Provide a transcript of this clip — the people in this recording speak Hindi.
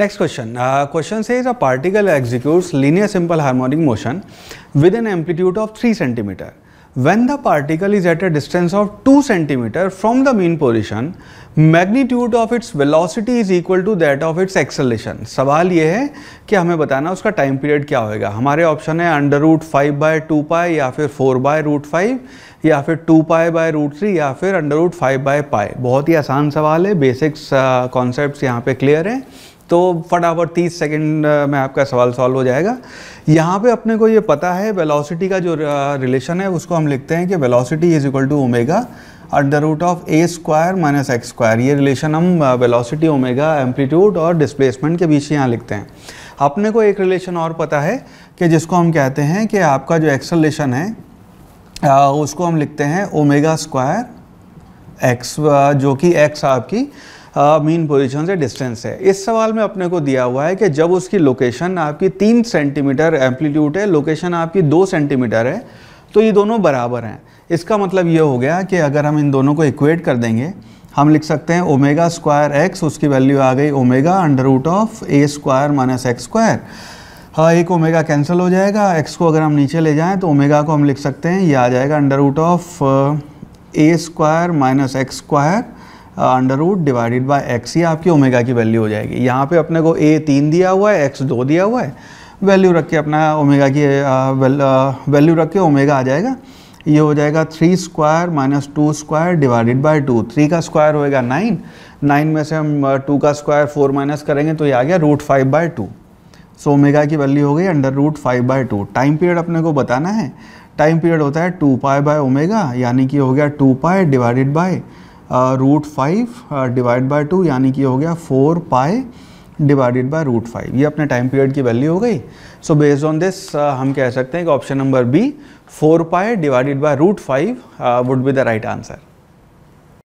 नेक्स्ट क्वेश्चन क्वेश्चन से is a particle execute linear simple harmonic motion with an amplitude of three centimetre when the particle is at a distance of two centimetre from the mean position magnitude of its velocity is equal to that of its acceleration सवाल ये है कि हमें बताना उसका टाइम पीरियड क्या होगा हमारे ऑप्शन है under root five by two pi या फिर फोर बाय रूट फाइव या फिर to pi by root three या फिर under root five by pi बहुत ही आसान सवाल है बेसिक्स कॉन्सेप्ट uh, यहाँ पे क्लियर हैं तो फटाफट 30 सेकंड में आपका सवाल सॉल्व हो जाएगा यहाँ पे अपने को ये पता है वेलोसिटी का जो रिलेशन है उसको हम लिखते हैं कि velocity is equal to omega under root of a square minus x square ये रिलेशन हम वेलोसिटी ओमेगा एम्पलीट्यूड और डिस्प्लेसमेंट के बीच यहाँ लिखते हैं अपने को एक रिलेशन और पता है कि जिसको हम कहते हैं कि आपका जो एक्सलेशन है आ, उसको हम लिखते हैं ओमेगा स्क्वायर एक्स जो कि एक्स आपकी मीन पोजीशन से डिस्टेंस है इस सवाल में अपने को दिया हुआ है कि जब उसकी लोकेशन आपकी तीन सेंटीमीटर एम्पलीट्यूड है लोकेशन आपकी दो सेंटीमीटर है तो ये दोनों बराबर हैं इसका मतलब ये हो गया कि अगर हम इन दोनों को इक्वेट कर देंगे हम लिख सकते हैं ओमेगा स्क्वायर एक्स उसकी वैल्यू आ गई omega under root of a square minus x square हाँ एक ओमेगा कैंसिल हो जाएगा एक्स को अगर हम नीचे ले जाएं तो ओमेगा को हम लिख सकते हैं ये आ जाएगा under root of a square minus x square under root divided by x ही आपकी ओमेगा की वैल्यू हो जाएगी यहाँ पे अपने को ए तीन दिया हुआ है एक्स दो दिया हुआ है वैल्यू रख के अपना ओमेगा की वैल्यू uh, uh, रख के ओमेगा आ जाएगा ये हो जाएगा three square minus two square divided by two three का स्क्वायर होएगा नाइन नाइन में से हम टू uh, का स्क्वायर फोर माइनस करेंगे तो ये आ गया root five by two so omega की वैल्यू हो गई under root five by two time period अपने को बताना है टाइम पीरियड होता है टू पाए बाय ओमेगा यानी कि हो गया two pi divided by root five divide by two यानी कि हो गया four pi divided by root five ये अपने टाइम पीरियड की वैल्यू हो गई सो बेस्ड ऑन दिस हम कह सकते हैं कि option number B four pi divided by root five would be the right answer